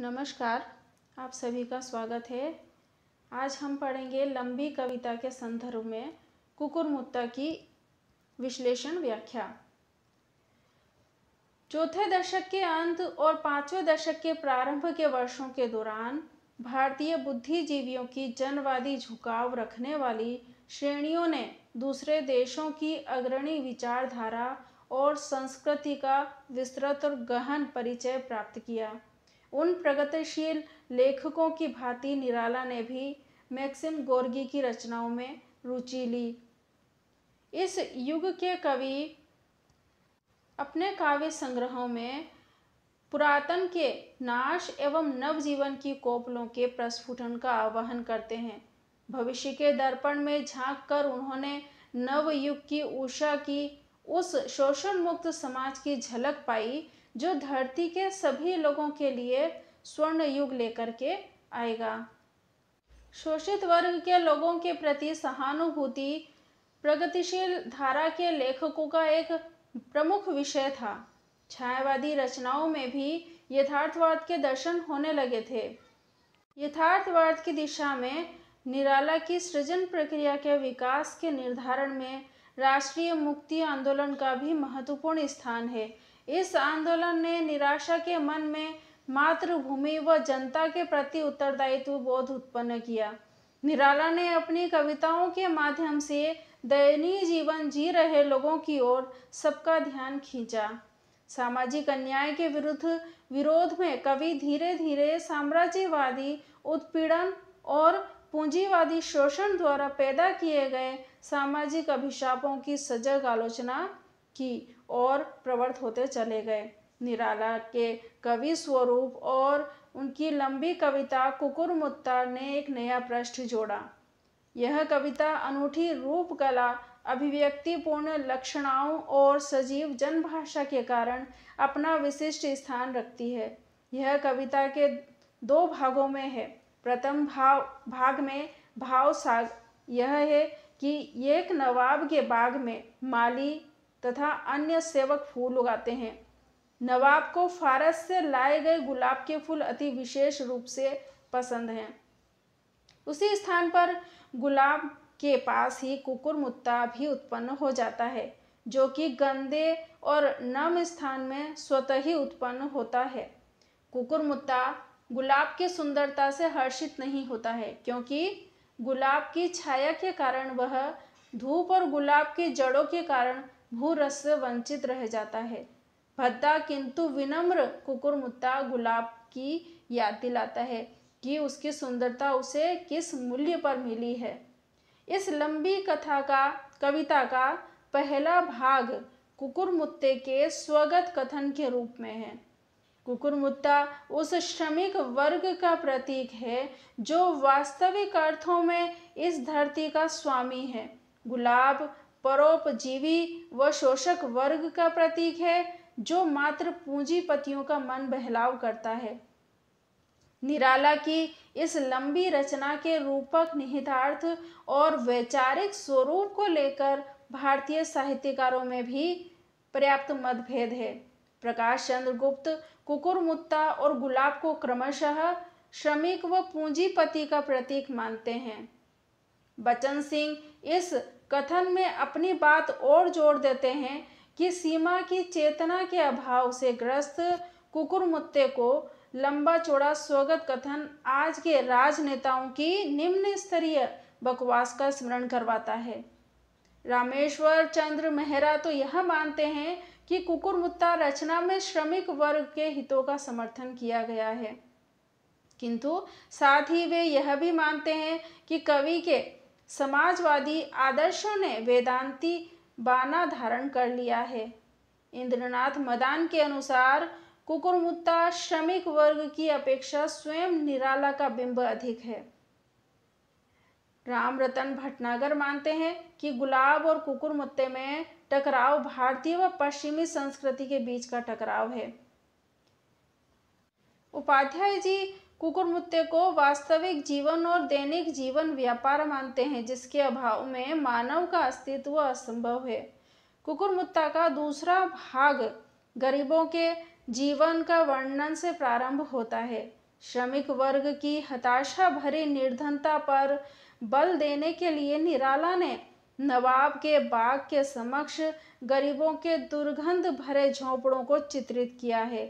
नमस्कार आप सभी का स्वागत है आज हम पढ़ेंगे लंबी कविता के संदर्भ में कुकुर मुत्ता की विश्लेषण व्याख्या चौथे दशक के अंत और पांचवें दशक के प्रारंभ के वर्षों के दौरान भारतीय बुद्धिजीवियों की जनवादी झुकाव रखने वाली श्रेणियों ने दूसरे देशों की अग्रणी विचारधारा और संस्कृति का विस्तृत और गहन परिचय प्राप्त किया उन प्रगतिशील लेखकों की भांति निराला ने भी मैक्सिम गोर्गी की रचनाओं में रुचि ली इस युग के कवि अपने काव्य संग्रहों में पुरातन के नाश एवं नवजीवन की कोपलों के प्रस्फुटन का आह्वान करते हैं भविष्य के दर्पण में झांक कर उन्होंने नवयुग की ऊषा की उस शोषण मुक्त समाज की झलक पाई जो धरती के सभी लोगों के लिए स्वर्ण युग लेकर के आएगा शोषित वर्ग के लोगों के प्रति सहानुभूति प्रगतिशील धारा के लेखकों का एक प्रमुख विषय था छायावादी रचनाओं में भी यथार्थवाद के दर्शन होने लगे थे यथार्थवाद की दिशा में निराला की सृजन प्रक्रिया के विकास के निर्धारण में राष्ट्रीय मुक्ति आंदोलन का भी महत्वपूर्ण स्थान है इस आंदोलन ने निराशा के मन में मातृभूमि व जनता के प्रति उत्तरदायित्व बोध उत्पन्न किया निराला ने अपनी कविताओं के माध्यम से दयनीय जीवन जी रहे लोगों की ओर सबका ध्यान खींचा सामाजिक अन्याय के विरुद्ध विरोध में कवि धीरे धीरे साम्राज्यवादी उत्पीड़न और पूंजीवादी शोषण द्वारा पैदा किए गए सामाजिक अभिशापों की सजग आलोचना की और प्रवृत्त होते चले गए निराला के कवि स्वरूप और उनकी लंबी कविता कुकुर मुत्ता ने एक नया पृष्ठ जोड़ा यह कविता अनूठी रूप कला अभिव्यक्तिपूर्ण लक्षणाओं और सजीव जनभाषा के कारण अपना विशिष्ट स्थान रखती है यह कविता के दो भागों में है प्रथम भाव भाग में भाव साग यह है कि एक नवाब के बाग में माली तथा अन्य सेवक फूल उगाते हैं नवाब को फारस से लाए गए गुलाब के फूल अति विशेष रूप से पसंद हैं उसी स्थान पर गुलाब के पास ही मुत्ता भी उत्पन्न हो जाता है जो कि गंदे और नम स्थान में स्वतः ही उत्पन्न होता है कुकुर मुत्ता गुलाब की सुंदरता से हर्षित नहीं होता है क्योंकि गुलाब की छाया के कारण वह धूप और गुलाब की जड़ों के कारण भूरस से वंचित रह जाता है भद्दा किंतु विनम्र कुकुरमुत्ता गुलाब की याद दिलाता है कि उसकी सुंदरता उसे किस मूल्य पर मिली है इस लंबी कथा का कविता का पहला भाग कुकुरमुत्ते के स्वगत कथन के रूप में है कुकुरमुत्ता उस श्रमिक वर्ग का प्रतीक है जो वास्तविक अर्थों में इस धरती का स्वामी है गुलाब परोपजीवी व शोषक वर्ग का प्रतीक है जो मात्र पूंजीपतियों का मन बहलाव करता है निराला की इस लंबी रचना के रूपक निहितार्थ और वैचारिक स्वरूप को लेकर भारतीय साहित्यकारों में भी पर्याप्त मतभेद है प्रकाश चंद्र गुप्त कुकुरमुत्ता और गुलाब को क्रमशः श्रमिक व पूंजीपति का प्रतीक मानते हैं बचन सिंह इस कथन में अपनी बात और जोड़ देते हैं कि सीमा की चेतना के अभाव से ग्रस्त कुकुरमुत्ते को लंबा चौड़ा स्वागत कथन आज के राजनेताओं की निम्न स्तरीय बकवास का स्मरण करवाता है रामेश्वर चंद्र मेहरा तो यह मानते हैं कि कुकुरमुत्ता रचना में श्रमिक वर्ग के हितों का समर्थन किया गया है किंतु साथ ही वे यह भी मानते हैं कि कवि के समाजवादी आदर्शों ने वेदांती बाना धारण कर लिया है इंद्रनाथ मदान के अनुसार कुकुरमुत्ता श्रमिक वर्ग की अपेक्षा स्वयं निराला का बिंब अधिक है राम रतन भटनागर मानते हैं कि गुलाब और कुकुरमुत्ते में टकराव भारतीय व पश्चिमी संस्कृति के बीच का टकराव है उपाध्याय जी कुकुरमुत्ते को वास्तविक जीवन और दैनिक जीवन व्यापार मानते हैं जिसके अभाव में मानव का अस्तित्व असंभव है कुकुरमुत्ता का दूसरा भाग गरीबों के जीवन का वर्णन से प्रारंभ होता है श्रमिक वर्ग की हताशा भरी निर्धनता पर बल देने के लिए निराला ने नवाब के बाग के समक्ष गरीबों के दुर्गंध भरे झोंपड़ों को चित्रित किया है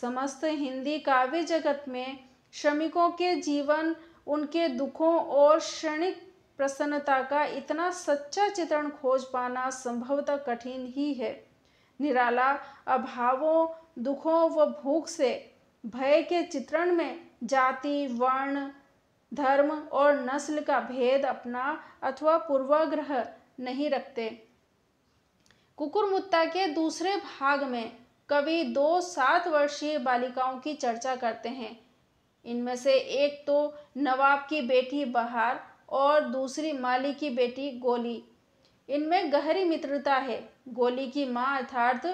समस्त हिंदी काव्य जगत में श्रमिकों के जीवन उनके दुखों और क्षणिक प्रसन्नता का इतना सच्चा चित्रण खोज पाना संभवतः कठिन ही है निराला अभावों दुखों व भूख से भय के चित्रण में जाति वर्ण धर्म और नस्ल का भेद अपना अथवा पूर्वाग्रह नहीं रखते मुत्ता के दूसरे भाग में कवि दो सात वर्षीय बालिकाओं की चर्चा करते हैं इनमें से एक तो नवाब की बेटी बहार और दूसरी माली की बेटी गोली इनमें गहरी मित्रता है गोली की माँ अर्थात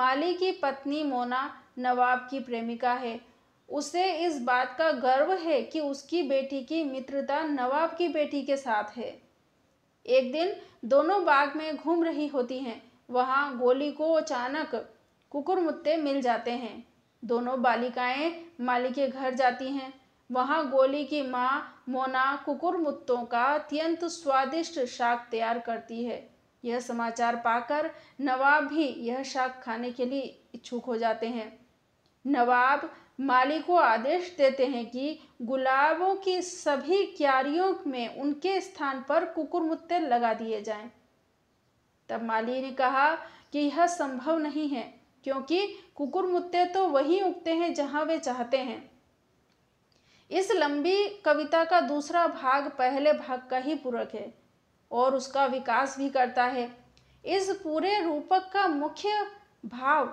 माली की पत्नी मोना नवाब की प्रेमिका है उसे इस बात का गर्व है कि उसकी बेटी की मित्रता नवाब की बेटी के साथ है एक दिन दोनों बाग में घूम रही होती हैं वहाँ गोली को अचानक कुकुर मुत्ते मिल जाते हैं दोनों बालिकाएं माली के घर जाती हैं वहाँ गोली की माँ मोना कुकुर मुत्तों का अत्यंत स्वादिष्ट शाक तैयार करती है यह समाचार पाकर नवाब भी यह शाक खाने के लिए इच्छुक हो जाते हैं नवाब माली को आदेश देते हैं कि गुलाबों की सभी क्यारियों में उनके स्थान पर मुत्ते लगा दिए जाएं। तब माली ने कहा कि यह संभव नहीं है क्योंकि कुकुर मुत्ते तो वहीं उगते हैं जहां वे चाहते हैं इस लंबी कविता का दूसरा भाग पहले भाग का ही पूरक है और उसका विकास भी करता है इस पूरे रूपक का मुख्य भाव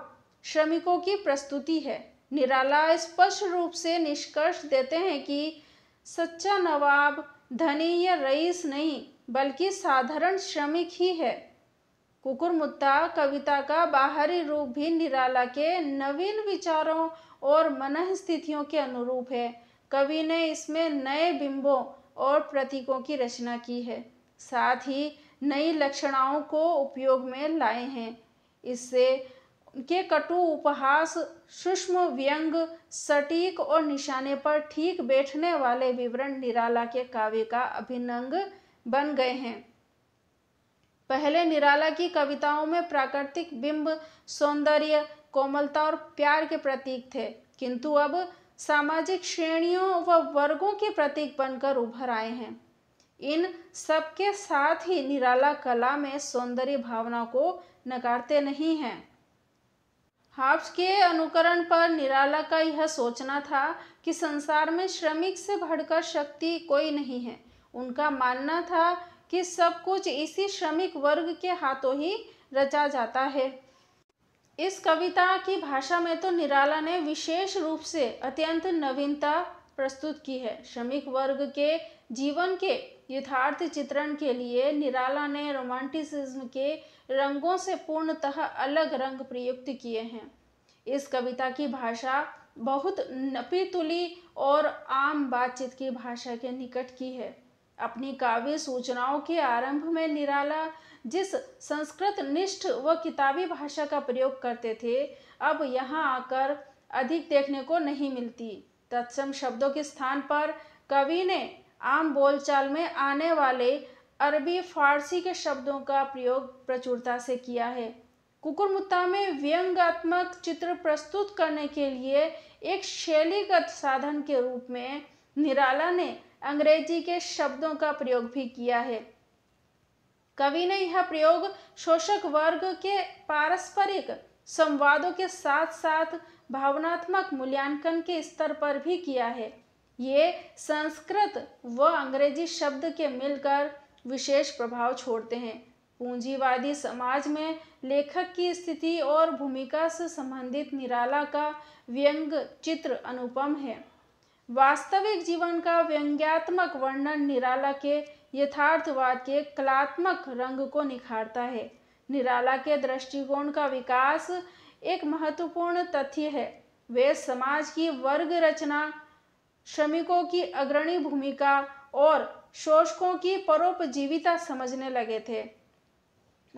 श्रमिकों की प्रस्तुति है निराला स्पष्ट रूप से निष्कर्ष देते हैं कि सच्चा नवाब धनी या रईस नहीं बल्कि साधारण श्रमिक ही है कुकुरमुत्ता कविता का बाहरी रूप भी निराला के नवीन विचारों और मन स्थितियों के अनुरूप है कवि ने इसमें नए बिंबों और प्रतीकों की रचना की है साथ ही नई लक्षणाओं को उपयोग में लाए हैं इससे उनके कटु उपहास सूक्ष्म व्यंग सटीक और निशाने पर ठीक बैठने वाले विवरण निराला के काव्य का अभिनंग बन गए हैं पहले निराला की कविताओं में प्राकृतिक बिंब सौंदर्य कोमलता और प्यार के प्रतीक थे किंतु अब सामाजिक श्रेणियों व वर्गों के प्रतीक बनकर उभर आए हैं इन सबके साथ ही निराला कला में सौंदर्य भावना को नकारते नहीं हैं हाफ के अनुकरण पर निराला का यह सोचना था कि संसार में श्रमिक से बढ़कर शक्ति कोई नहीं है उनका मानना था कि सब कुछ इसी श्रमिक वर्ग के हाथों ही रचा जाता है इस कविता की भाषा में तो निराला ने विशेष रूप से अत्यंत नवीनता प्रस्तुत की है श्रमिक वर्ग के जीवन के यथार्थ चित्रण के लिए निराला ने रोमांटिसिज्म के रंगों से पूर्णतः अलग रंग प्रयुक्त किए हैं इस कविता की भाषा बहुत नपीतुली और आम बातचीत की भाषा के निकट की है अपनी काव्य सूचनाओं के आरंभ में निराला जिस संस्कृत निष्ठ व किताबी भाषा का प्रयोग करते थे अब यहाँ आकर अधिक देखने को नहीं मिलती तत्सम शब्दों के स्थान पर कवि ने आम बोलचाल में आने वाले अरबी फारसी के शब्दों का प्रयोग प्रचुरता से किया है कुकुरमुत्ता में व्यंगात्मक चित्र प्रस्तुत करने के लिए एक शैलीगत साधन के रूप में निराला ने अंग्रेजी के शब्दों का प्रयोग भी किया है कवि ने यह प्रयोग शोषक वर्ग के पारस्परिक संवादों के साथ साथ भावनात्मक मूल्यांकन के स्तर पर भी किया है ये संस्कृत व अंग्रेजी शब्द के मिलकर विशेष प्रभाव छोड़ते हैं पूंजीवादी समाज में लेखक की स्थिति और भूमिका से संबंधित निराला का व्यंग चित्र अनुपम है वास्तविक जीवन का व्यंग्यात्मक वर्णन निराला के यथार्थवाद के कलात्मक रंग को निखारता है निराला के दृष्टिकोण का विकास एक महत्वपूर्ण तथ्य है वे समाज की वर्ग रचना श्रमिकों की अग्रणी भूमिका और शोषकों की परोपजीविता समझने लगे थे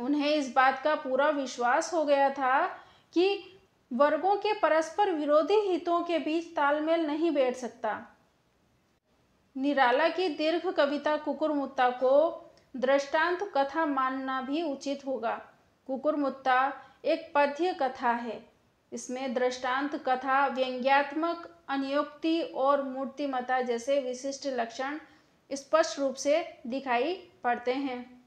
उन्हें इस बात का पूरा विश्वास हो गया था कि वर्गों के परस्पर विरोधी हितों के बीच तालमेल नहीं बैठ सकता निराला की दीर्घ कविता कुकुरमुत्ता को दृष्टांत कथा मानना भी उचित होगा कुकुरमुत्ता एक पद्य कथा है इसमें दृष्टांत कथा व्यंग्यात्मक अनियोक्ति और मूर्तिमता जैसे विशिष्ट लक्षण स्पष्ट रूप से दिखाई पड़ते हैं